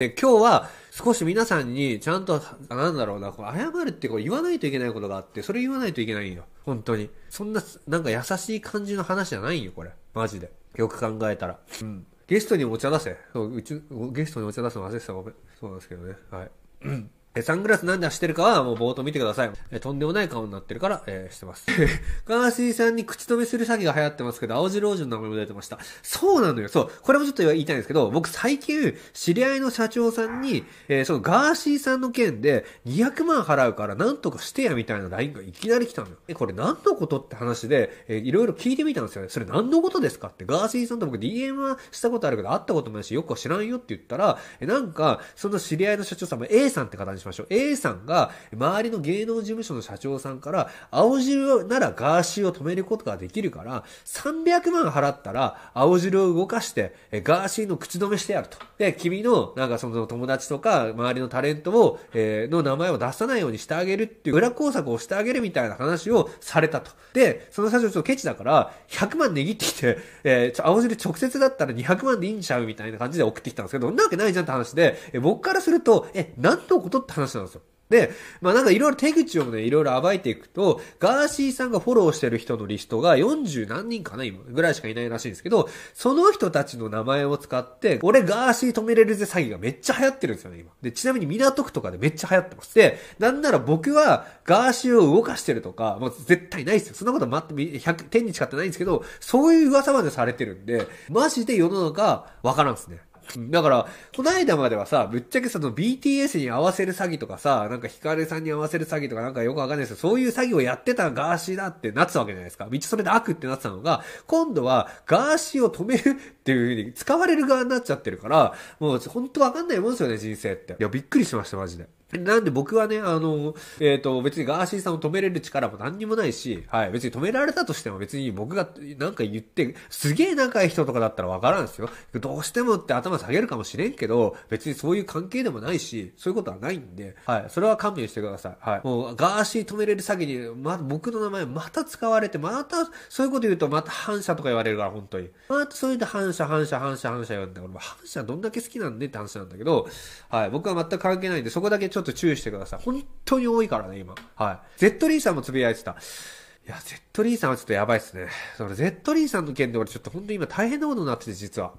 で今日は少し皆さんにちゃんと、なんだろうな、こ謝るってこう言わないといけないことがあって、それ言わないといけないんよ。本当に。そんな、なんか優しい感じの話じゃないんよ、これ。マジで。よく考えたら。うん。ゲストにお茶出せ。そう、うち、ゲストにお茶出すの忘れてたごめん。そうなんですけどね。はい。うん。えサングラスなんで走ってるかはもう冒頭見てください。えとんでもない顔になってるから、えー、してます。ガーシーさんに口止めする詐欺が流行ってますけど、青汁王子の名前も出てました。そうなのよ。そう。これもちょっと言いたいんですけど、僕最近、知り合いの社長さんに、えー、そのガーシーさんの件で200万払うからなんとかしてやみたいな LINE がいきなり来たのよ。え、これ何のことって話で、えー、いろいろ聞いてみたんですよね。それ何のことですかって。ガーシーさんと僕 DM はしたことあるけど、会ったこともないし、よくは知らんよって言ったら、え、なんか、その知り合いの社長さんも A さんって方ににしましょう。A さんが、周りの芸能事務所の社長さんから、青汁ならガーシーを止めることができるから、300万払ったら、青汁を動かして、ガーシーの口止めしてやると。で、君の、なんかその友達とか、周りのタレントを、えー、の名前を出さないようにしてあげるっていう、裏工作をしてあげるみたいな話をされたと。で、その社長ちょっとケチだから、100万値切ってきて、えー、ちょ、青汁直接だったら200万でいいんちゃうみたいな感じで送ってきたんですけど、んなわけないじゃんって話で、え僕からすると、え、なんのことって話なんですよ。で、まあなんかいろいろ手口をね、いろいろ暴いていくと、ガーシーさんがフォローしてる人のリストが40何人かな、今、ぐらいしかいないらしいんですけど、その人たちの名前を使って、俺ガーシー止めれるぜ詐欺がめっちゃ流行ってるんですよね、今。で、ちなみに港区とかでめっちゃ流行ってます。で、なんなら僕はガーシーを動かしてるとか、もう絶対ないですよ。そんなこと待って、100点にしかってないんですけど、そういう噂までされてるんで、マジで世の中わからんですね。だから、この間まではさ、ぶっちゃけその BTS に合わせる詐欺とかさ、なんかヒカルさんに合わせる詐欺とかなんかよくわかんないですけど、そういう詐欺をやってたガーシーだってなってたわけじゃないですか。道それで悪ってなってたのが、今度はガーシーを止めるっていう風に使われる側になっちゃってるから、もう本当わかんないもんですよね、人生って。いや、びっくりしました、マジで。なんで僕はね、あの、えっ、ー、と、別にガーシーさんを止めれる力も何にもないし、はい、別に止められたとしても別に僕がなんか言って、すげえ仲いい人とかだったらわからんですよ。どうしてもって頭下げるかもしれんけど、別にそういう関係でもないし、そういうことはないんで、はい、それは勘弁してください。はい。もう、ガーシー止めれる詐欺に、ま、僕の名前また使われて、また、そういうこと言うとまた反射とか言われるから、本当に。またそういうと反射、反射、反射、反射言うんで、俺も反射どんだけ好きなんでって話なんだけど、はい、僕は全く関係ないんで、そこだけちょっとちょっと注意してください。本当に多いからね、今。はい。z ーさんもつぶやいてた。いや、z ーさんはちょっとやばいっすね。そのーさんの件で俺ちょっと本当に今大変なことになってて、実は。